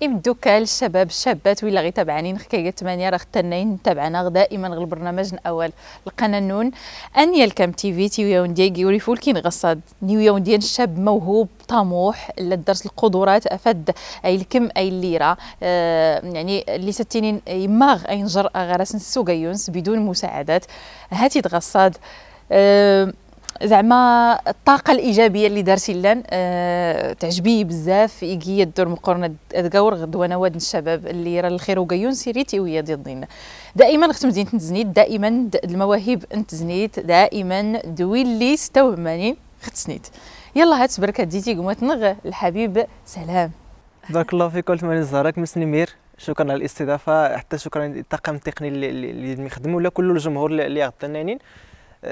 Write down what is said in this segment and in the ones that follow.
يمدو كال الشباب الشابات ولا غير تابعانين حكايه 8 راه غتنين تابعنا دائما غير البرنامج الاول النون انيا الكام تي في تي ويون ديغي وريفول كين غصاد نيو ديال الشاب موهوب طموح درس القدرات افاد اي الكم اي الليره آه يعني اللي ستينين يماغ اي نجر غرس السوق يونس بدون مساعدات هاتي تغصاد آه زعما الطاقه الايجابيه اللي دار سيلان أه تعجبني بزاف يجي الدور مقارنه دكاور غدوه نواد الشباب اللي راه الخير وكايون سيريتي ويا ديال دائما ختم مدينه تنزنيت دائما المواهب انتزنيت دائما دوي اللي استوهماني ختسنيت يلا هات بركه ديتي تنغ الحبيب سلام بارك الله فيك قلت مالي زهرك مس نمير شكرا على الاستضافه حتى شكرا للطاقم التقني اللي, اللي خدموا ولا كل الجمهور اللي غطنانين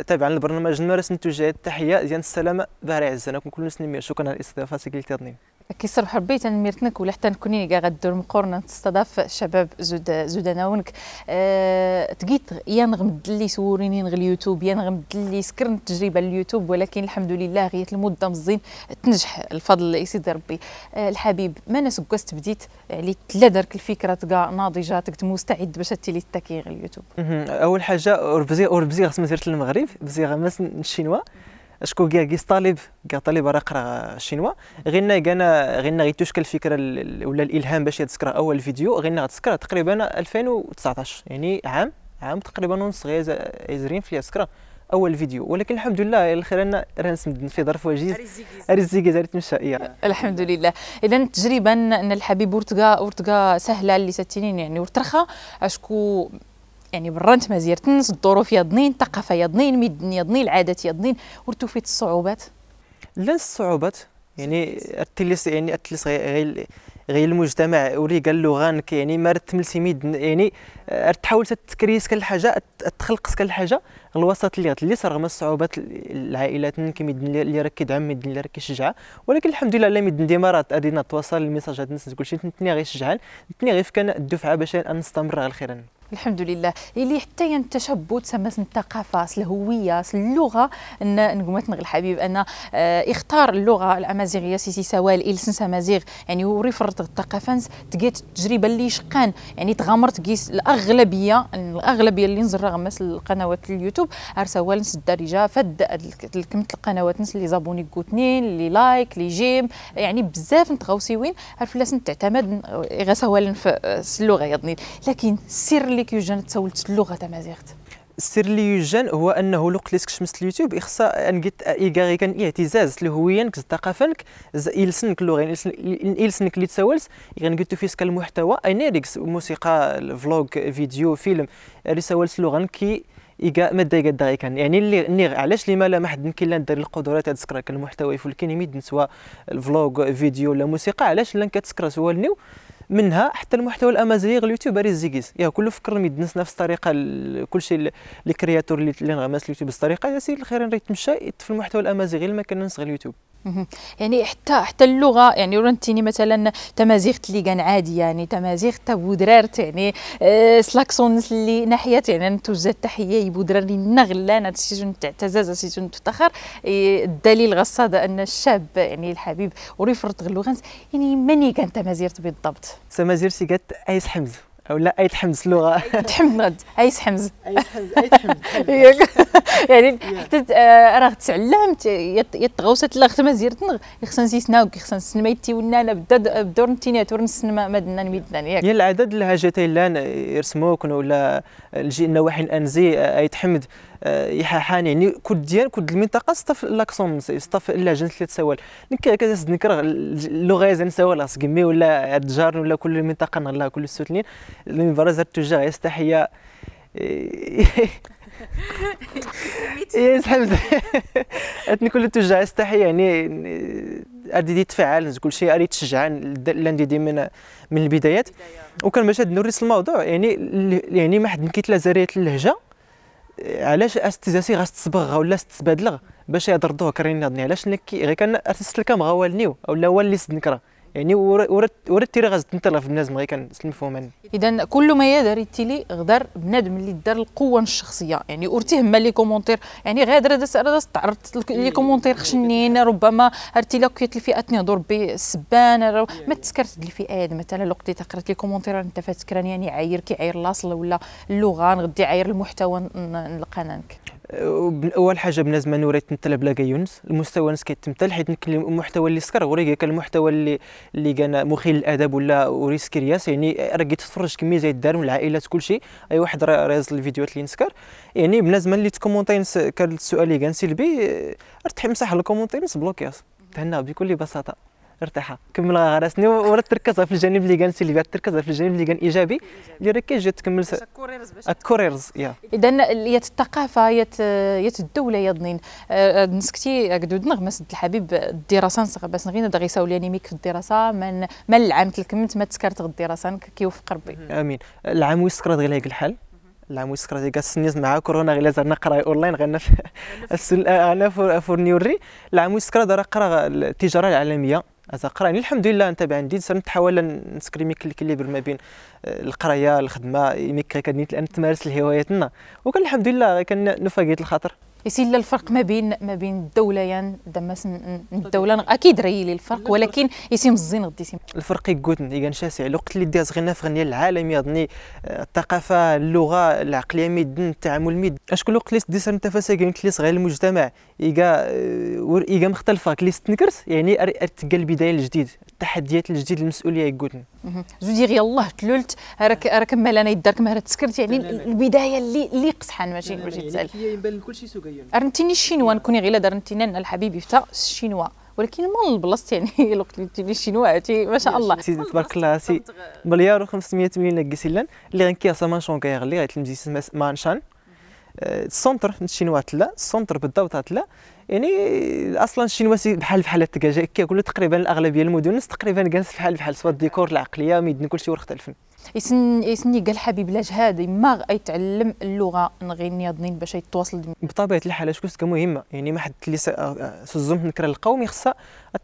تابعا لبرنامج المارس نتوجات تحيه ديال السلامه بارع عزان كنكون سنين شكرا على الاستضافه سيكيل تضنيم كي كيصرب حربي تنميرتنك ولا حتى نكوني كاع غدور مقورنا تستضاف شباب زود زود ونك أه تقيت يا نغمد اللي سوريني نغ اليوتيوب يا نغمد اللي سكرن التجربه اليوتيوب ولكن الحمد لله غيت المده مزين تنجح الفضل يسيدي ربي أه الحبيب ما ناس سكست بديت يعني تلا دارك الفكره تلقى ناضجه تكت مستعد باش تيلي تاكي اليوتيوب اول حاجه اوربزي اوربزي خاص ما المغرب بزيغه ماس الشينوا اشكو كاع كي طالب كاع طالب راه قرا الشينوا غينا كانا غينا غيتوشكل الفكره ولا الالهام باش يتذكر اول فيديو غينا غتذكر تقريبا 2019 يعني عام عام تقريبا ونص غير ازرين في تذكر اول فيديو ولكن الحمد لله الخير انا راه نسمد في ظرف وجيز ارزيكي راه تمشى الحمد لله اذا تجربه ان الحبيب ورتقا ورتقا سهله اللي ساتينين يعني ورترخه اشكو يعني برنت مزير تنس الظروف يا ضنين الثقافه يا ضنين مدن يا ضنين العادات يا ضنين فيت الصعوبات لا الصعوبات يعني التلس يعني التلس غير غير المجتمع ولي قال غانك يعني ما تملسي ميد يعني آه، تحاول تكريس كل حاجه تخلق كل حاجه الوسط اللي غتليس رغم الصعوبات العائلات كيميدن اللي راك كيدعم ميد اللي راك كيشجع ولكن الحمد لله لا ميد ديما راه غادي نتواصل الميساجات الناس كلشي تنتني شجعان تنتني غير كان الدفعه باش نستمر على الخير الحمد لله اللي حتى ين تشبت سماس الثقافه الهويه اللغه نقمت نغ الحبيب ان اختار آه، اللغه الامازيغيه سيسي سوال السن امازيغ يعني وريفرت الثقافه تقيت التجربه اللي شقان يعني تغامرت كيس الاغلبيه الاغلبيه اللي نزر غمس القنوات اليوتيوب ارسوال نس الدارجه فد كمت القنوات نس اللي زابوني كوتنين اللي لايك اللي جيم يعني بزاف نتغوصيوين عرف لاس تعتمد غير سوال في آه، اللغه يضني لكن السر اللي كيوجد تسولت اللغه تاع مازيغت السر اللي يجان هو انه لو قلت شمس اليوتيوب يخصا ان انقيت ايغاري كان اعتزاز لهويانك ثقافانك يلسنك اللغه يلسنك اللي تسولس غنقيت فيسك المحتوى انيريكس موسيقى فلوغ فيديو فيلم اللي سولس اللغه كي إيكا مادا إيكا داغي كان يعني اللي ني علاش لي لا ما حد يمكن لا ندير القدرات تسكرا كان المحتوى يفول كيني ميد سواء الفلوغ فيديو ولا موسيقى علاش لا كتسكرا سوا النيو منها حتى المحتوى الامازيغ اليوتيوبر الزيكيز يا كل فكر يدنس نفس الطريقه كل شيء لي كرياتور اللي, اللي نغمس اليوتيوب بالطريقه يا سيدي الخير نريد تمشى في المحتوى الامازيغي اللي ما كننسى اليوتيوب يعني حتى حتى اللغه يعني رنتيني مثلا تمازيغت اللي كان عادي يعني تمازيغت بودرارت يعني آه، سلاكسونس اللي ناحيه يعني نتوجه التحيه يبودراني لنا هذا الشيء تعتزاز الشيء تفتخر الدليل غصاد ان الشاب يعني الحبيب وريفرت غلوغانس يعني ماني كان تمازيرت بالضبط تمازيرتي كانت ايس حمزه ولا ايت حمز اللغه ايت حمز غد ايت حمز ايت حمز ايت يعني حتى راه تعلمت يتغوصت لا ختما زيرتن خصنا نسيسناوك خصنا نسنميتي ونا انا بدا آه، بدور نتينات ورنسنما مدنا نميدنا ياك يا العدد الهجتين لان يرسموك ولا الجي النواحي الانزي آه، ايت حمد آه، يحاحان يعني كود ديال كود المنطقه صطف لاكسون صطف جنس اللي تسوال كتزد نكره اللغه نسوال يعني غاسكمي ولا الجار ولا كل المنطقه نغلا كل السوتنين المبارزه تجاه يستحيا ايه يسحب اتني كل التجاه يستحيا يعني ادي دي تفعل كل شيء اريد تشجع لاندي دي من من البدايات وكان باش نوريس الموضوع يعني يعني ما حد نكيت لا زريت اللهجه علاش استيزاسي غتصبغ ولا استبادلغ باش يهضر ظهرك راني ناضني علاش غير كان الكام غوالنيو ولا هو اللي سدنكره يعني ورد تيري تنطلع في الناس غير كنسلم فيهم انا اذا كل ما يدري تيلي غدر بنادم اللي دار القوه الشخصيه يعني ورتي هما لي كومونتير يعني غادر تعرضت إيه، إيه، إيه. لي كومونتير خشنين ربما ارتي لك كيت الفئات نهضر بسبان ما تسكرت الفئات مثلا لو اللي تقرات لي كومونتير انت فاتكران يعني عاير كيعاير الاصل ولا اللغه غدي عاير المحتوى نلقى نانك اول حاجه بنزمه نوري تمثل بلا يونس المستوى نس كيتمثل حيت المحتوى اللي سكر غير كاع المحتوى اللي اللي كان مخيل الادب ولا وريسك رياس يعني راك تتفرج كميه زي الدار من العائلات كلشي اي واحد راه الفيديوهات اللي نسكر يعني بنزمه اللي تكومونتي كان السؤال اللي كان سلبي ارتحي مسح الكومونتي نس بلوكياس تهنا بكل بساطه ارتاحه كمل راسني ولا تركزها في الجانب اللي كان سلبي تركزها في الجانب اللي كان ايجابي اللي راه كيجي تكمل الكوريرز يا اذا هي الثقافه يات يات الدوله يا ضنين آه، آه، نسكتي قدود نغمه سد الحبيب الدراسه بس باس نغينا دغي ساولياني ميك في الدراسه من من العام تلكمت ما تسكرت الدراسه كيوفق ربي امين العام ويسكرت غير هيك الحال العام ويسكر هذيك السنيز مع كورونا غير لازم نقرا اونلاين غير آه، انا فور نيوري العام ويسكر راه قرا التجاره العالميه قراني يعني الحمد لله انت عندي نتحاول نسكري ميك الكليبر ما بين آه، القرايه الخدمه ميك كنيت الان تمارس هواياتنا وكان الحمد لله كان نفاقيت الخاطر لا الفرق ما بين ما بين الدوليان دما الدوله اكيد لي الفرق ولكن يسي مزين غدي يسيم الفرق يقوتن يقان شاسع الوقت اللي دي صغيرنا في غنيه العالم يظني آه، الثقافه اللغه العقليه ميدن التعامل ميد اشكون الوقت اللي صغير انت فاسكين كلي صغير المجتمع ور ايغا مختلفه كلي ستنكرت يعني ارتقى البدايه الجديد التحديات الجديد المسؤوليه يقولن جودي غير الله تلولت راك راك انا يدارك ما تسكرت يعني البدايه اللي اللي قصحان ماشي ماشي يعني تسال يبان كلشي سوقيا رنتيني الشينوا نكوني غير درنتينا انا الحبيب فتا الشينوا ولكن ما البلاصت يعني الوقت اللي تيلي الشينوا ما شاء الله سيدي تبارك الله سي مليار و500 مليون كيسيلان اللي غنكيا مانشون كيغلي اللي غيتلمزي مانشان السونتر الشينوا تلا السونتر بالضبط تلا يعني اصلا الشينوا بحال بحال كيقولوا تقريبا الاغلبيه المدن تقريبا جالس بحال بحال سوا الديكور العقليه ميدن كلشي ورخت الفن يسن يسني قال حبيب لا هذا ما يتعلم اللغه نغير نياضنين باش يتواصل بطبيعه الحال اش كنت مهمه يعني ما حد اللي آه، سزمت نكرا القومي خصها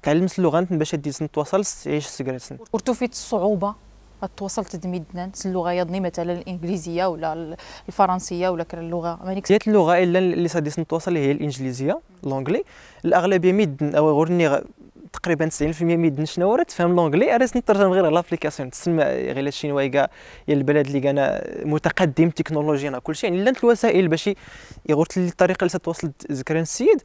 تعلم اللغه باش تدي نتواصل تعيش سكرات ورتو فيت الصعوبه تواصل تدميد نفس اللغه يضني مثلا الانجليزيه ولا الفرنسيه ولا كره اللغه مانيك ديال اللغه الا اللي ساديس نتواصل هي الانجليزيه لونجلي الاغلبيه ميدن او غورني تقريبا 90% ميدن شنو راه تفهم لونجلي راه نترجم غير على لابليكاسيون تسمى غير الشينوي كاع البلد اللي كان متقدم تكنولوجيا كلشي يعني لانت الوسائل باش لي الطريقه اللي تتواصل زكريا السيد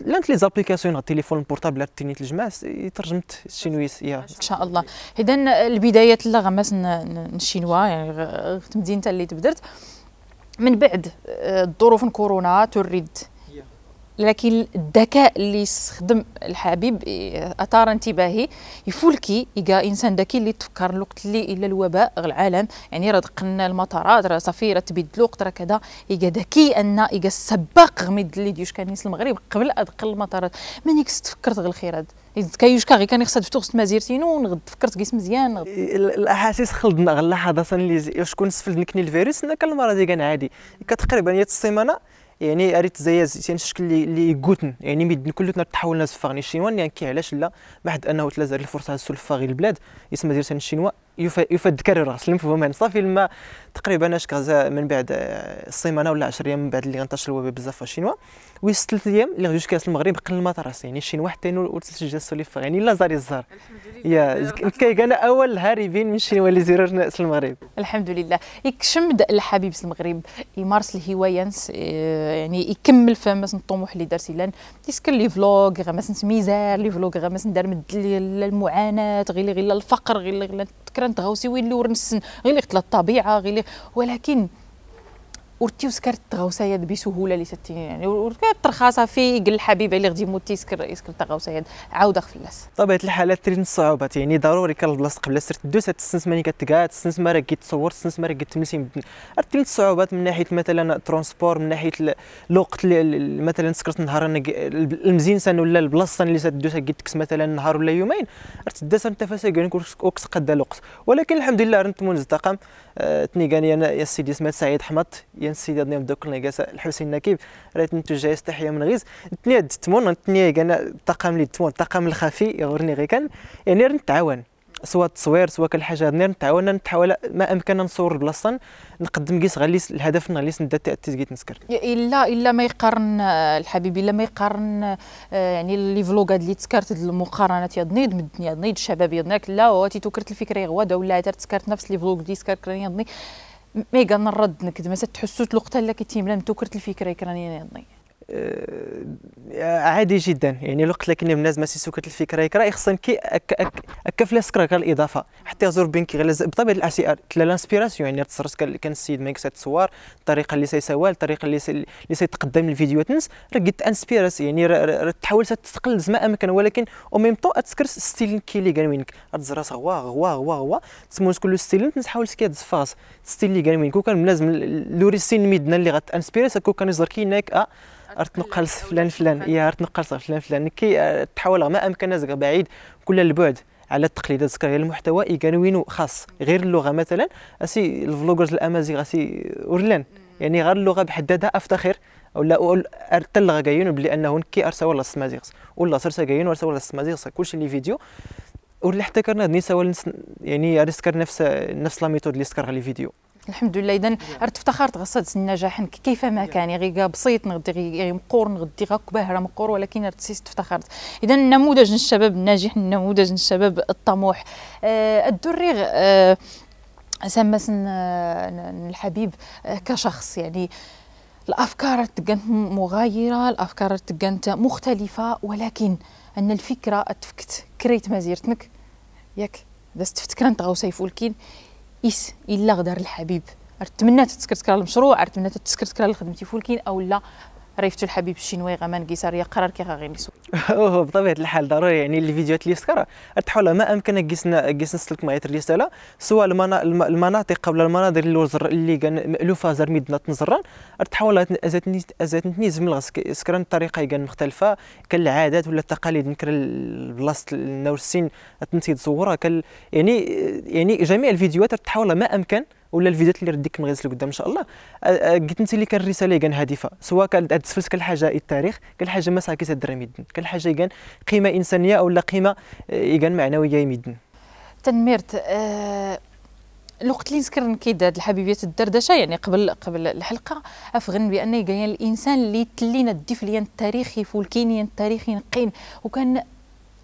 لانت لي زابليكاسيون التليفون البورتابل تنيت الجماس ترجمت الشينوي يا ان شاء الله اذا البدايه لا غماس الشينوا يعني مدينه اللي تبدرت من بعد آه، ظروف الكورونا تريد لكن الذكاء اللي استخدم الحبيب اثار انتباهي يفولكي يلقى انسان ذكي اللي تفكر الوقت اللي الا الوباء العالم يعني راه دقنا المطارات راه صافي راه تبدل الوقت راه كذا يلقى ذكي ان يلقى السباق غمد اللي ديوش كان المغرب قبل ادقل المطارات منيك كنت فكرت غير الخيرات كايوشكا غير كان يخصها تفتوغ مازيرتينو ونغد فكرت كيس مزيان إيه، الاحاسيس خلدنا غير لحظه اللي شكون سفلتني الفيروس انا كان المرض كان عادي كتقريبا هي السيمانه يعني اريت تزياز زيتين يعني شكل اللي يقوتن يعني ميدن كلتنا تحول الناس فاغني الشينوا يعني كي علاش لا محد انه تلا الفرصه هاد السلف فاغي البلاد يسمى دير الشينوا يفاد كرر راس المفهوم صافي لما تقريبا اشكر من بعد سيمانه آه، ولا 10 ايام من بعد اللي غنتشر الويب بزاف في الشينوا وي ثلاث ايام اللي غندوز كاس المغرب قل ما تراس يعني الشينوا حتى وثلاث جات سوليف يعني لا زاري الزار يا كاين انا اول هاربين من الشينوا اللي زيروا كاس المغرب الحمد لله يكشمد الحبيب المغرب يمارس الهوايه آه، يعني يكمل فما الطموح اللي دار سيلان يسكن لي فلوغ غمس ميزار لي فلوغ غمس ندار مد المعاناه غير غير الفقر غير غير تكرا نتغاوسي وين لور نسن غير اللي الطبيعه غير ولكن ورتي وسكرت التغوصيات بسهوله اللي تتيني يعني وركات في قل الحبيب اللي غادي يموت يسكر يسكر تغوسايد عاود الناس طبيعه الحال ترين الصعوبات يعني ضروري كان البلاصه قبل سرت هاد السنس ملي كتقعد تستثمر راه كيتصور ما راك كتملسي ترين الصعوبات من ناحيه مثلا الترونسبور من ناحيه الوقت مثلا سكرت نهار سان ولا البلاصه اللي تدوس كيتكس مثلا نهار ولا يومين تداس انت فاسكن وكس قد الوقت ولكن الحمد لله رنت منزتقم آه، تنيغاني انا يا سيدي سمعت سعيد حمط ديال السيده ديال دوكل نيغاس الحسين النكيب راه تنتج تحيه من غيز د دتمون تنيا كان الطاقم اللي دتمون الطاقم الخفي يغرني غير كان يعني نتعاون سواء التصوير سواء كل حاجه غير نتعاون نتحاول ما امكن نصور البلاصه نقدم كيس غالي الهدف غالي ندا تاثير كي الا الا ما يقارن آه، الحبيب الا ما يقارن آه، يعني لي فلوغ اللي تسكرت المقارنات يا ضنيد من الدنيا ضنيد الشباب يا لا هو تيتوكرت الفكره غوا ولا تسكرت نفس لي فلوغ اللي سكرت يا ميغا نرد نكد ما تحسوت الوقت اللي كيتيملا كرت الفكره كراني نضني آه، عادي جدا يعني الوقت اللي كنا الناس ما سيسوكت الفكره يكرا خصنا كي اكف لي سكرا الاضافه حتى يزور بين كي بطبيعه الاشياء تلا لانسبيراسيون يعني تصرت كان السيد مايك تصور الطريقه اللي سيسوال الطريقه اللي سي... اللي سيتقدم الفيديوهات نس راه انسبيراس يعني تحاول تستقل ما امكن ولكن او ميم طون اتسكر ستيل كي اللي كان منك تزرس غوا غوا غوا غوا تسمون كل ستيل حاول سكي تزفاس ستيل اللي كان وينك وكان لازم لوريسين ميدنا اللي انسبيراس كو كان يزر كيناك أه راه تنقلص فلان فلان يا راه تنقلص فلان فلان كي تحاول ما امكن زك بعيد كل البعد على التقليد تذكر المحتوى يكانوينو خاص غير اللغه مثلا اسي الفلوجرز الامازيغ اسي اورلان يعني غير اللغه بحد ذاتها افتخر ولا اقول اللغه كاين بلي انه كي ارسل ولا السمازيغ ولا صرت كاين ارسوا ولا السمازيغ كلشي اللي فيديو ولا حتى كرنا دني يعني ارسكر نفس نفس لا ميثود اللي سكر لي فيديو الحمد لله اذا افتخرت غصد النجاح كيف ما كان غير يعني بسيط نغدي غير مقور نغدي غا كباهره مقور ولكن ارتسيست افتخرت اذا نموذج الشباب الناجح نموذج الشباب الطموح أه الدري أه سمسن آه، الحبيب آه، كشخص يعني الافكار تكانت مغايره الافكار تكانت مختلفه ولكن ان الفكره تفكت كريت ما ياك دازت فتكرا نتا غوسيفولكين إس إلا غدار الحبيب تمنى تتسكرتكرا المشروع تمنى تتسكرتكرا لخدمتي فولكين او لا ريفتو الحبيب الشينوي غمان قيساريه قرار كي غا نسو اوه بطبيعه الحال ضروري يعني الفيديوهات اللي سكر التحول ما امكن قيسنا قيس نسلك مايت الرساله سواء المناطق ولا المناظر اللي وزر اللي كان مالوفه زر ميدنا تنزران التحول ازاتني ازاتني زملغ سكران الطريقه كان مختلفه كالعادات ولا التقاليد نكر بلاصه الناس السن تنتي تصورها كان يعني يعني جميع الفيديوهات تحاول ما امكن ولا الفيديوهات اللي رديك من غير لقدام ان شاء الله قلت انت اللي كان الرساله كان هادفه سواء كان تسفلت كل حاجه التاريخ كل حاجه ما ساكي تدرى ميدن كل حاجه كان قيمه انسانيه ولا قيمه كان معنويه ميدن تنميرت الوقت اللي نذكر كيد هاد الحبيبيات الدردشه يعني قبل قبل الحلقه افغن بان كاين الانسان اللي تلينا الدفليان التاريخي فولكينيان التاريخي نقين وكان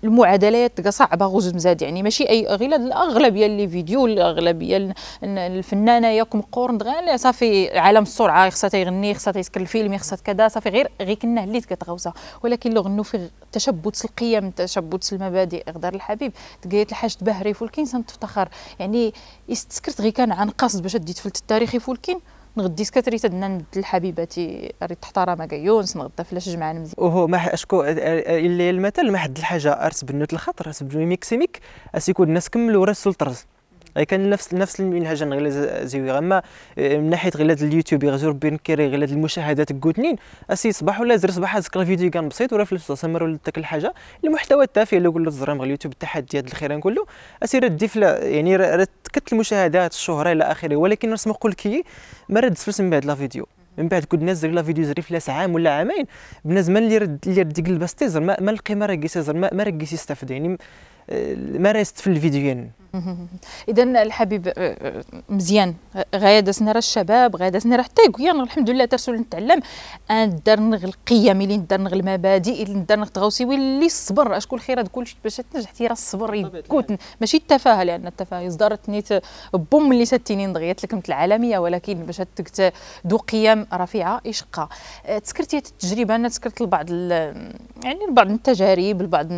المعادلات صعبه غوز مزاد يعني ماشي اي غير الاغلبيه اللي فيديو الاغلبيه الفنانه ياكم قرن دغيا صافي عالم السرعه خصها تيغني خصها تيسكر الفيلم خصها كذا صافي غير غير كنا اللي كتغوصا ولكن لو غنوا في تشبث القيم تشبث المبادئ غدار الحبيب تقيت الحاج تبهري فولكين سنتفتخر يعني استسكرت غير كان عن قصد باش ديت في التاريخي فولكين نغدي سكاتري تدنا نبدل حبيباتي ريت تحترم كاع يونس نغدا فلاش جمعان مزيان وهو ما اشكو اللي المثل ما حد الحاجه ارس بنوت الخطر ارس بنو ميكسيميك اسيكو الناس كملوا راس الطرز كان نفس نفس المنهج غير زوي اما آه، من ناحيه غير اليوتيوب غير بين كيري غير المشاهدات كوتنين اسي صباح ولا زر صباح هذاك الفيديو كان بسيط ولا فلوس تستثمر ولا داك الحاجه المحتوى التافه اللي قلت الزرام اليوتيوب التحديات الخيران كله اسي راه ديفلا يعني راه كت المشاهدات الشهره الى اخره ولكن راه نقول كي ما رد فلوس من بعد لا فيديو من بعد كنت نزل لا فيديو زري فلاس عام ولا عامين بالنسبه اللي رد اللي رد ديك تيزر ما, ما القيمه راه كيسيزر ما, ما راه كيسيستافد يعني آه، مارست في الفيديوين اذا الحبيب آه، آه، مزيان غادا سنرى الشباب غادا سنرى حتى كويان الحمد لله ترسل نتعلم ان دار نغ القيم اللي نغ المبادئ اللي درنغ تغوصي واللي الصبر اشكون خير هذا شيء باش تنجح تيرا الصبر كوتن ماشي التفاهه لان التفاهه صدرت نيت بوم اللي ساتيني دغيات لكم العالميه ولكن باش دو قيم رفيعه يشقى تذكرتي التجربه انا تذكرت البعض يعني البعض التجارب البعض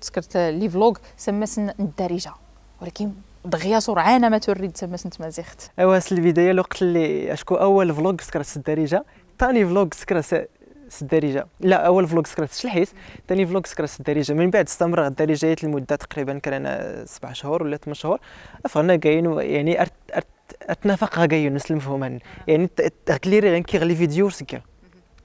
تذكرت لي فلوغ سمسن الدارجه ولكن دغيا سرعان ما تريد سمسن تمازيخت ايوا البدايه الوقت اللي اشكو اول فلوق سكرت الدارجه ثاني فلوق سكرت الدارجه لا اول فلوق سكرت الشلحيس ثاني فلوق سكرت الدارجه من بعد استمر الدارجه لمده تقريبا كان سبع شهور ولا ثمان شهور افغنا كاين يعني اتنافق كاين نسلم فهمان يعني تقليري غنكي غلي فيديو سكر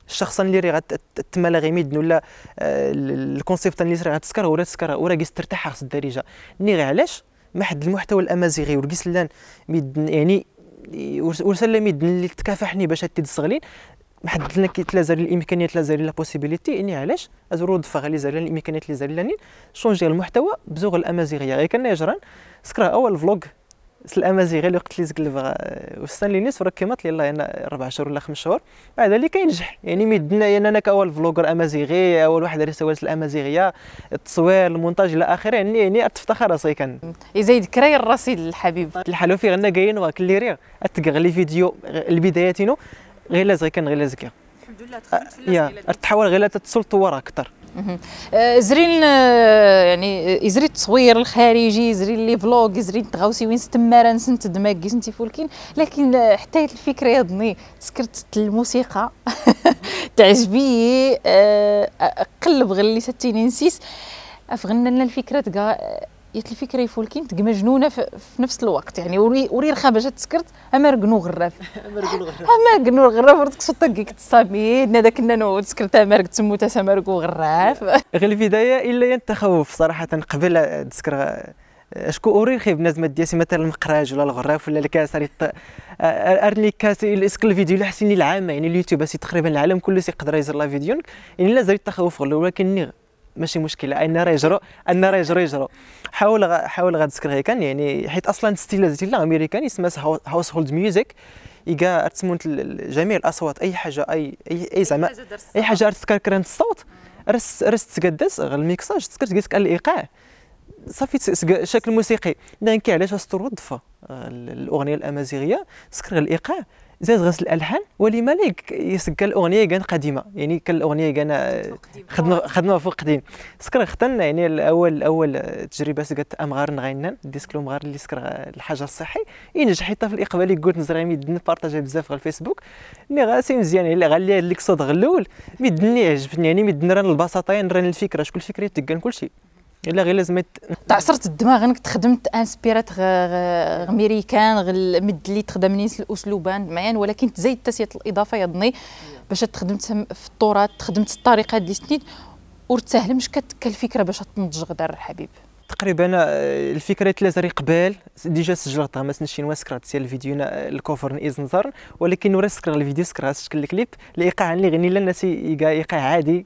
الشخص اللي راه غتمالا غيميد ولا آه، الكونسيبت اللي راه تسكر ولا تسكر ولا كيس ترتاح خاص الدارجه ني غير علاش ما حد المحتوى الامازيغي ورقيس لان ميدن يعني ورسال ميد اللي تكافحني باش تدي الصغلين ما حد لنا كيتلازر الامكانيات لا زاري لا بوسيبيليتي اني علاش ازرو دفا لي زاري الامكانيات اللي زال لانين شونجي المحتوى بزوغ الامازيغيه غير كان يجران سكرا اول فلوغ الامازيغ اللي وقت اللي تقلب آه، وستان لينيس كيما تلي لي انا اربع شهور ولا خمس شهور بعد اللي كينجح يعني ميدنا يعني انا كاول فلوجر امازيغي اول واحد رسالة الامازيغيه التصوير المونتاج الى اخره يعني يعني تفتخر راسي كان يزيد كراي الرصيد الحبيب الحلوفي غنا كاين وكلي ريغ لي فيديو البداياتينو غير لازغي كان غير لازكي الحمد لله آه، تحول غير تتصل طوار اكثر آه، زرين آه، يعني آه، زري التصوير الخارجي زري لي فلوغ زري تغاوسي وين ستماره نسنت دماغي سنتي فولكين لكن حتى الفكره يضني سكرت الموسيقى تعجبي قلب غلي اللي ستيني نسيس افغنن الفكره ياك الفكره يفول نتك مجنونه في نفس الوقت يعني وري وري رخابه جات تسكرت اما رقنو غراف اما رقنو غراف اما رقنو غراف ورتك صطقيك تصامي نا داك نانو تسكرت اما رق تموت اما رقو غراف غير البدايه الا التخوف صراحه قبل تسكر آه، اشكو اوري خيب دياسي مثلا المقراج ولا الغراف ولا الكاس ريت آه، ارني كاس اسك الفيديو حسيني العامه يعني اليوتيوب تقريبا العالم كله سيقدر يزر لا فيديو يعني لا زال التخوف غلو ولكن ماشي مشكله ان راه يجرو ان راه يجرو يجرو حاول غ... حاول غتذكر هيك يعني حيت اصلا ستيل ستيل امريكان يسمى هاوس هولد ميوزيك يكا ارتسمونت جميع الاصوات اي حاجه اي اي, أي زعما اي حاجه تكركرن الصوت رس رس تقدس غير الميكساج تذكر تقدس الايقاع صافي شكل موسيقي لان كي علاش استروا آه، الضفه الاغنيه الامازيغيه سكر الايقاع زاد غسل الالحان ولما لا يسكى الاغنيه كان قديمه يعني كان الاغنيه كان خدمه خدمه فوق قديم سكر ختن يعني الاول اول تجربه سكت امغار نغينان ديسك مغار اللي سكر الحجر الصحي ينجح حتى في الاقبال قلت نزرع ميدن بارطاجا بزاف على الفيسبوك مي غاسي مزيان يعني غالي ليك صدغ الاول ميدني عجبني يعني ميدن ران البساطه ران الفكره شكون الفكره كل شيء الا غير لازم تعصرت الدماغ انك تخدمت انسبيرات غميريكان غ مد اللي تخدم نيس الاسلوبان معين ولكن تزيد تسية الاضافه يظني باش تخدمت في التراث تخدمت الطريقه ديال السنين وتسهلمش مش الفكره باش تنضج غدار الحبيب تقريبا آه، الفكره تلازري قبال ديجا سجلتها ما سنشي نواسكرات ديال الفيديو الكوفر نيز نزر ولكن ورا سكر الفيديو سكرات شكل الكليب الايقاع اللي غني لنا ايقاع عادي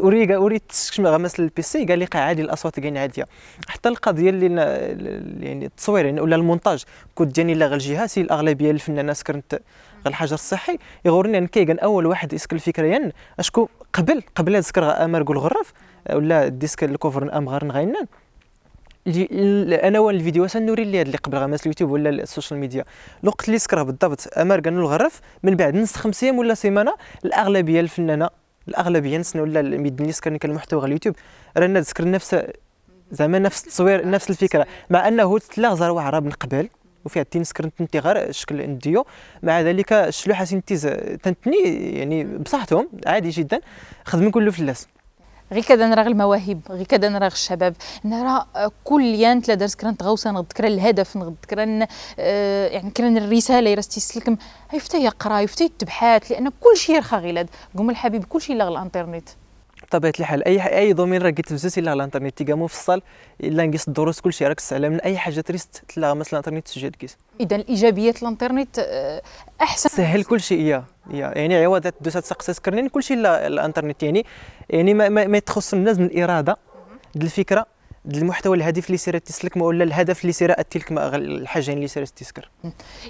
وريت وريت غمس البيسي قال لي قاع عادي الاصوات كاين عاديه حتى القضيه اللي يعني التصوير يعني ولا المونتاج كنت جاني لا غير الجهه الاغلبيه الفنانه سكرنت الحجر الصحي يغورني ان كان اول واحد يسكن الفكريا يعني، اشكو قبل قبل ذكر امر قول غرف ولا ديسك الكوفر ام غير غينان انا وان الفيديو سنوري هذا اللي قبل غمس اليوتيوب ولا السوشيال ميديا الوقت اللي سكره بالضبط امر قالوا الغرف من بعد نص خمس ايام ولا سيمانه الاغلبيه الفنانه الاغلبيه نسنا ولا الناس كان المحتوى على اليوتيوب رانا ذكر نفس زعما نفس التصوير نفس الفكره مع انه تلاغ زار عرب من قبل وفيها تين كرنت انت غير شكل انديو مع ذلك الشلوحه سينتيز تنتني يعني بصحتهم عادي جدا كله في اللاس غير كذا نرى المواهب غير كذا نرى الشباب نرى آه، كل يان تلا درس كران تغوصه نغد الهدف نغد كران آه يعني كران الرساله يرا تيسلكم يفتا يقرا يفتي يتبحات لان كل شيء رخا غيلاد قوم الحبيب كل شيء لغ الانترنت بطبيعه الحال اي اي دومين راه كيتبزز الا على الانترنت تيكا مفصل الا نقيس الدروس كل شيء راك كتستعلم من اي حاجه تريست تلغى مثلا الانترنت تسجل كيس اذا الايجابيات الانترنت آه، احسن سهل كل شيء يا يا يعني عوض تدوس دوز كل شيء الا الانترنت يعني يعني ما, ما, ما تخص الناس من الاراده الفكره المحتوى الهدف اللي سير تسلك ولا الهدف اللي سير تلك الحاجه اللي سير تسكر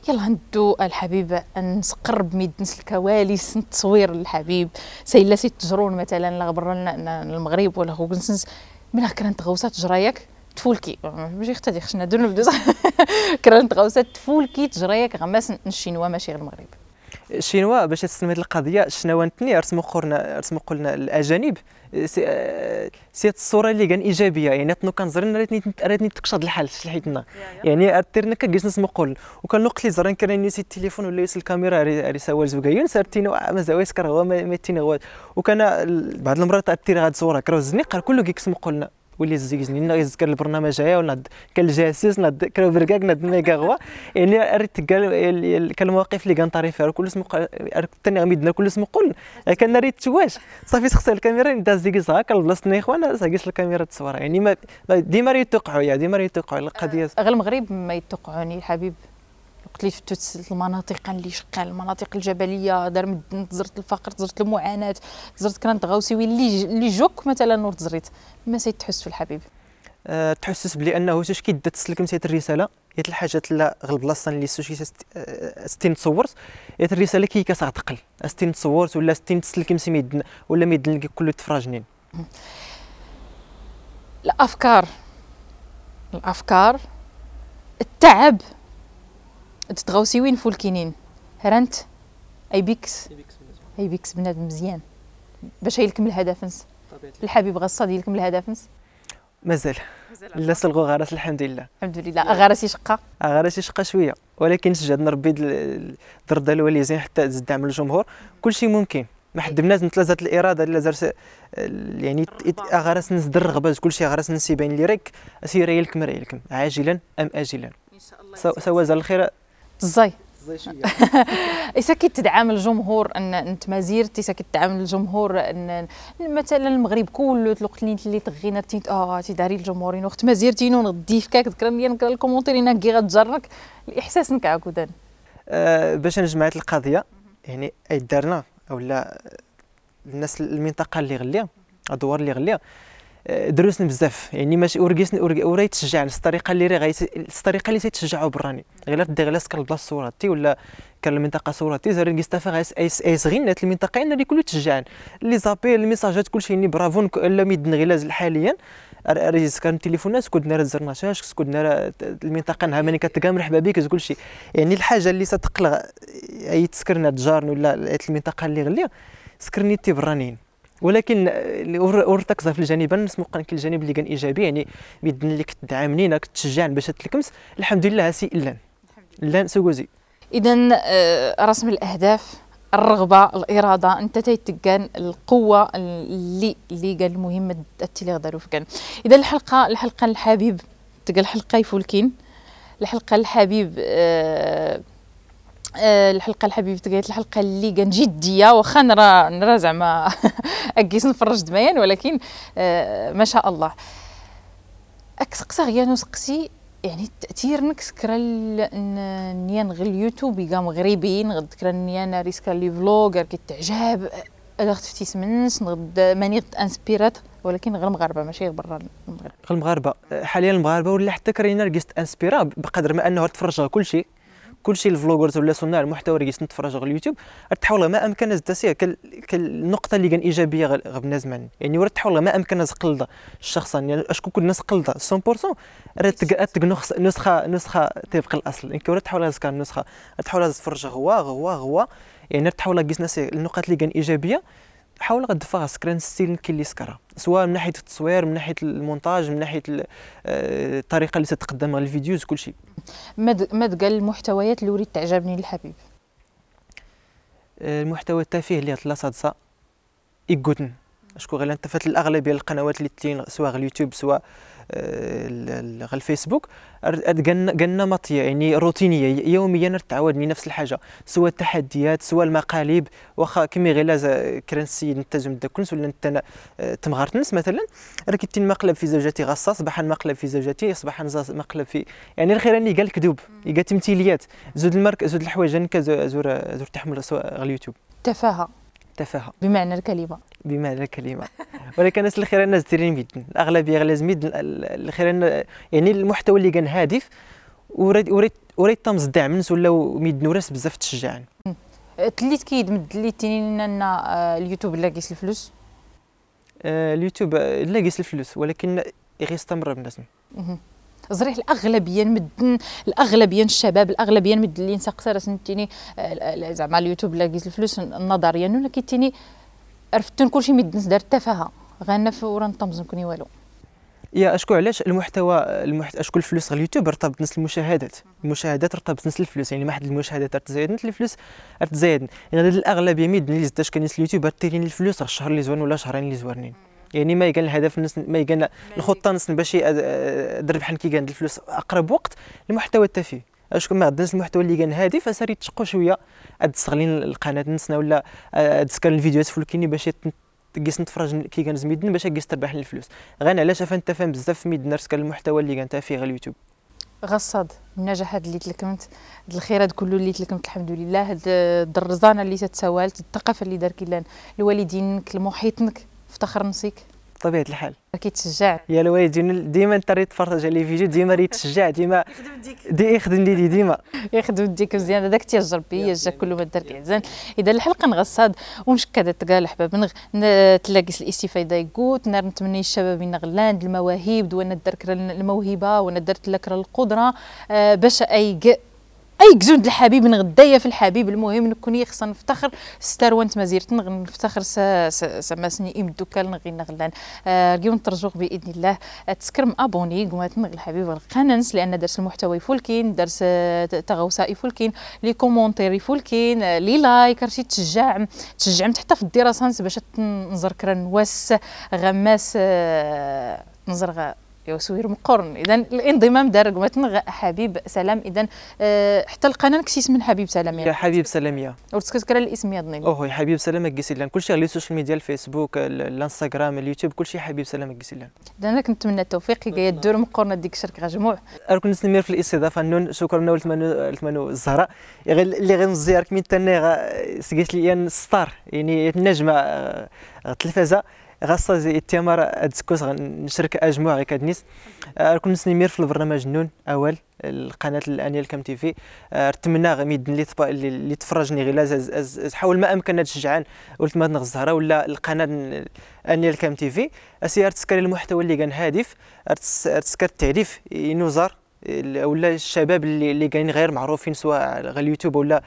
يلا هندو الحبيب نقرب ميد الكواليس التصوير الحبيب سيلا سي تجرون مثلا برا المغرب ولا هو من كرنت غوصات جرايك تفولكي ماشي ختا ديك دون نبدو كرنت غوصات تفولكي تجرايك غماس الشينوا ماشي غير المغرب الشينوا باش تسلم هذه القضيه شنو نتني رسموا قرنا رسموا قلنا الاجانب سي آه، الصوره اللي كان ايجابيه يعني تنو كنزرن راتني راتني تكشط الحال شي حيتنا يعني ارتيرنا كجلس نسمقول وكان لوقت زران كان نسيت التليفون ولا يس الكاميرا ري سوال زوكاين أيوة، سارتينا مازال يسكر هو ما تينا وكان بعض المرات ارتير هاد الصوره كرا زنيق كله كيكسمقولنا ولي زيجني نا يذكر البرنامج هيا ولا كان الجاسوس نا كان بركاك نا ميغا غوا يعني ريت قال كان المواقف اللي طاري فيها كل اسم غادي غميدنا كل اسم قول كان ريت تواش صافي تخسر الكاميرا نتا زيجيز هاكا البلاصه اخوان زيجيز الكاميرا تصور يعني ديما ريت توقعوا يا ديما ريت توقعوا القضيه أه، غير المغرب ما يتوقعوني الحبيب قلت لي فتت المناطق اللي شقال المناطق الجبليه دار مدن تزرت الفقر تزرت المعاناه تزرت كرانت غاوسي اللي اللي جوك مثلا نور تزريت ما سيتحس في الحبيب أه تحسس بلي انه تاش كي تسلك مسيت الرساله يات الحاجات لا غير البلاصه اللي سوشي أه، ستين تصورت يات الرساله كي كاس تقل ستين تصورت ولا ستين تسلك مسي ميدن ولا ميدن كله تفراجنين الافكار الافكار التعب تتغوصي وين كينين هرنت اي بيكس اي بيكس بنادم مزيان باش يلكم الهدف نس الحبيب غصا ديالكم الهدف نس مازال لا سلغو غرس الحمد لله الحمد لله غرس يشقى غرس يشقى شويه ولكن سجدنا ربي الرضا زين حتى زاد دعم الجمهور كلشي ممكن ما حدمناش تلازات الاراده لا زرس يعني غرس نزد الرغبه كلشي غرس نسيبين لي ريك سيريلكم لكم عاجلا ام اجلا ان شاء الله سوا زال الخير الزي إذا كي تدعم الجمهور ان انت مزيرتي إذا كي تدعم الجمهور ان مثلا المغرب كله الوقت اللي اللي تغينا تيت اه تيداري الجمهورين وقت مزيرتينو نغدي فكاك ذكرني نقرا الكومونتير هنا كي غتجرك الاحساس نتاعك عكودان أه باش نجمع هذه القضيه يعني اي دارنا اولا الناس المنطقه اللي غليها الدوار اللي غليها دروسنا بزاف يعني ماشي ورقيسني تشجع نفس الطريقه اللي راه الطريقه اللي تيتشجعوا براني غير دي غير سكر البلاصه صورتي ولا كان المنطقه صورتي زار نقيس تافا ايس نات المنطقه يعني اللي كله تشجعن لي زابي الميساجات كلشي يعني برافو لا ميدن غير حاليا ريس كان تليفونات كنا راه زرنا شاش كنا المنطقه نها ملي كتقام مرحبا بك كلشي يعني الحاجه اللي ستقلق اي تسكرنا تجارنا ولا المنطقه اللي غليا سكرني تي برانين ولكن آه، ورتكزها في الجانب نسمو كان الجانب اللي كان ايجابي يعني باذن الله كتدعمنينا كتشجعنا باش تلكمس الحمد لله هسي الان الان سوكوزي اذا آه، رسم الاهداف الرغبه الاراده انت تيتكان القوه اللي اللي قال المهمه التلي غدارو كان اذا الحلقه الحلقه الحبيب تقال الحلقه يفولكين الحلقه الحبيب أه آه، الحلقه الحبيبة قالت الحلقه اللي كان جديه واخا نرى نرى زعما اكيس نفرج دميان ولكن آه، ما شاء الله اكسقسا غيا نسقسي يعني التاثير نكسكرا نيان غير اليوتيوب كاع مغربيين غد كرا نيان ريسكا لي فلوغر كتعجب غير فتي سمنس نغد ماني غد انسبيرات ولكن غير المغاربه ماشي غير برا المغرب المغاربه حاليا المغاربه ولا حتى كرينا لقيت انسبيرا بقدر ما انه تفرج كل شيء كلشي الفلوجرز ولا صناع المحتوى اللي كيسن تفرج على اليوتيوب تحاول ما امكن تسيع كالنقطه اللي كان ايجابيه غاب زمان يعني يعني تحاول ما امكن قلد الشخص يعني اشكو كل الناس قلد 100% نسخه نسخه نسخه تبقى الاصل يعني تحاول تكون نسخه تحاول تفرج هو هو هو يعني تحاول كيس النقط اللي كان ايجابيه حاول غدفع سكرين ستيل كي اللي سكرها سواء من ناحيه التصوير من ناحيه المونتاج من ناحيه آه، الطريقه اللي تتقدمها الفيديوز كل شيء ما قال المحتويات اللي وريت تعجبني الحبيب آه، المحتوى التافه اللي غتلا صادسه يقوتن اشكو غير انت فات الاغلبيه القنوات اللي تلين سواء اليوتيوب سواء الفيسبوك قلنا مطيه يعني روتينيه يوميا تعاودني نفس الحاجه سواء التحديات سواء المقالب واخا كيما غير كران السيد نتازم ولا نتا تمغارتنس مثلا راه المقلب في زوجتي غصه صباحا المقلب في زوجتي صباحا مقلب في يعني الخير راني قال كذوب قال تمثيليات زود المرك زود الحوايج زور زور تحمل اليوتيوب تفاهه تفاهه بمعنى الكلمه بمعنى الكلمه ولكن الناس الخير الناس دايرين فيدن الاغلبيه لازم الخير يعني المحتوى اللي كان هادف وريت وريت وريت تمز الدعم الناس ولا ميدنو وراس بزاف تشجعن أه، تليت كيدمد اللي تنين ان أه، اليوتيوب لا كيس الفلوس أه، اليوتيوب لا كيس الفلوس ولكن يستمر بالناس زريح الاغلبيه مدن الاغلبيه الشباب الاغلبيه مد اللي نسقسر سنتيني زعما اليوتيوب لا الفلوس النظرية ولكن كيتيني عرفت كلشي مدن دار التفاهه غنف ورنطمزم مكوني والو يا اشكو علاش المحتوى المحت... اشكو الفلوس على اليوتيوب ارتبط نفس المشاهدات المشاهدات ارتبط نفس الفلوس يعني ما حد المشاهدات تزايد نفس الفلوس تزايد يعني الاغلبيه ميدني اللي زدت كنيس اليوتيوب تيرين الفلوس راه الشهر اللي زوين ولا شهرين اللي زوينين يعني ما يقال الهدف نس ما يقال الخطه نس باش دربح كي كان الفلوس اقرب وقت المحتوى التافه اشكون ما عندناش المحتوى اللي كان هادي فساري تشقوا شويه تستغلين القناه نسنا ولا تسكن الفيديوهات فلكيني باش كيس نتفرج كي كنز ميدن باش كيس تربح الفلوس غير علاش فانت فاهم بزاف ميدن راسك المحتوى اللي كانت فيه غير اليوتيوب غصاد النجاح هاد اللي تلكمت هاد الخيرات كله اللي تلكمت الحمد لله هاد الرزانه اللي تتسوالت الثقافه اللي دار كيلان لوالدينك لمحيطنك افتخر نسيك بطبيعه الحال كيتشجع يا الوالد ديما انت تفرج على فيديو ديما ريت تشجع ديما دي يخدم دي ديما يخدم ديك مزيان هذاك جربي يا جا كل ما دار كيعزان اذا الحلقه نغصاد ومشكده تقال الحباب نغ الاستفاده يقوت نار نتمنى الشباب ان غلاند المواهب دوانا درك الموهبه وانا درت لك القدره آه، باش اي اي كزوند الحبيب نغدايا في الحبيب المهم نكوني خصنا نفتخر ستار وانت مازيرت نفتخر سما سني ام دوكال نغي نغلان آه، اليوم ترجوك باذن الله آه، تسكرم ابوني قمات نغ الحبيب القننس لان درس المحتوى يفولكين درس آه، تغوصائي يفولكين لي كومونتير يفولكين لي لايك رشي تشجع تشجعم حتى في الدراسه باش تنزر كرا نواس غماس نزرغه يوسوير مقرن اذا الانضمام دار متنغ حبيب سلام اذا آه، حتى القناه كسيس من حبيب سلام يا حبيب سلام يا وتذكر الاسم يا ظني اوه حبيب سلام كيسي كل كلشي على السوشيال ميديا الفيسبوك الانستغرام اليوتيوب كلشي حبيب سلام كيسي اذا انا كنتمنى التوفيق كي دور مقرن ديك الشركه غجموع جموع كنت نسمير في الاستضافه نون شكرا لتمنو لتمنو الزهراء اللي غير غنزيارك من تاني آه، سقيت لي الستار يعني النجمه التلفزه آه، خاصة زي التمر دسكوس نشرك أجمع كاد نيس آه، راكم نسني في البرنامج نون اول القناة الانية الكام تي في نتمنى آه، غميد اللي اللي تفرجني غير از حاول ما امكن تشجعان قلت ما الزهرة ولا القناة الانية الكام تي في اسير تسكر المحتوى اللي كان هادف تسكر التعريف ينوزر ولا الشباب اللي اللي كاين غير معروفين سواء على اليوتيوب ولا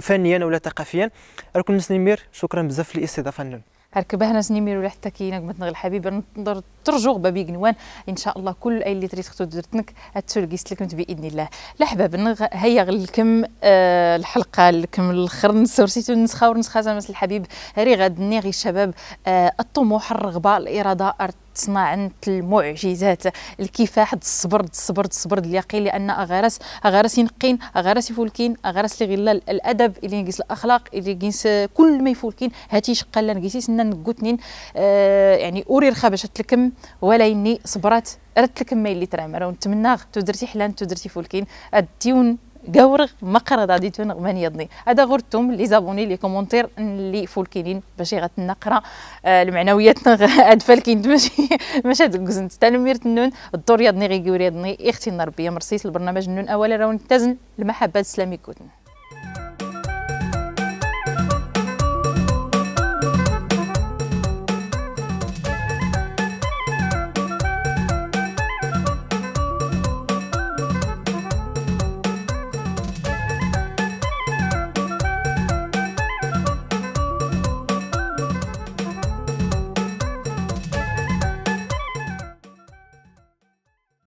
فنيا ولا ثقافيا راكم نسني مير شكرا بزاف للاستضافه النون اركبها لحتى كي نقمت نغل حبيبي نقدر ترجوغ بابيك نوان ان شاء الله كل اي اللي تريد خطو درتنك اتسولقي سلكمت باذن الله لحباب نغ... هيا غلكم آه الحلقه لكم الخر نسورسيتو نسخه ونسخه زعما الحبيب ري غاد نيغي الشباب آه الطموح الرغبه الاراده صناعه المعجزات الكفاح الصبر الصبر الصبر اليقين لان اغارس اغارس ينقين اغارس يفولكين اغارس اللي غير الادب اللي ينقص الاخلاق اللي ينقص كل ما يفولكين هاتي شقا لا نقيسي سنا نقوتنين آه يعني اوريرخا باش تلكم ولا يني صبرات رتلكم ما اللي ترامر ونتمنى تدرتي حلان تدرتي فولكين اديون غورغ مقرة غادي تون غمان يضني هذا غورتم لي زابوني لي كومونتير لي فولكينين باش غات آه، المعنويات هاد فالكين ماشي ماشي هاد كزن تلمير النون الدور يضني غيكوري يضني اختي نربيه مرسيس البرنامج النون اولا راه نتازن المحبه السلامي كوتن